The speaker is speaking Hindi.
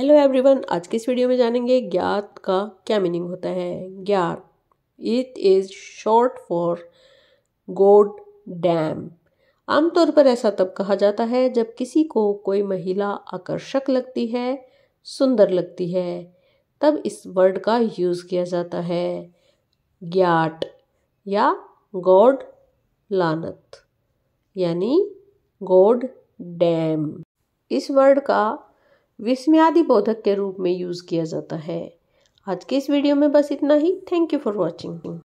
हेलो एवरीवन आज के इस वीडियो में जानेंगे ज्ञात का क्या मीनिंग होता है ज्ञात it is short for god damn आमतौर पर ऐसा तब कहा जाता है जब किसी को कोई महिला आकर्षक लगती है सुंदर लगती है तब इस वर्ड का यूज़ किया जाता है ज्ञात या गॉड लानत यानी गॉड डैम इस वर्ड का विस्म्यादि बोधक के रूप में यूज़ किया जाता है आज के इस वीडियो में बस इतना ही थैंक यू फॉर वॉचिंग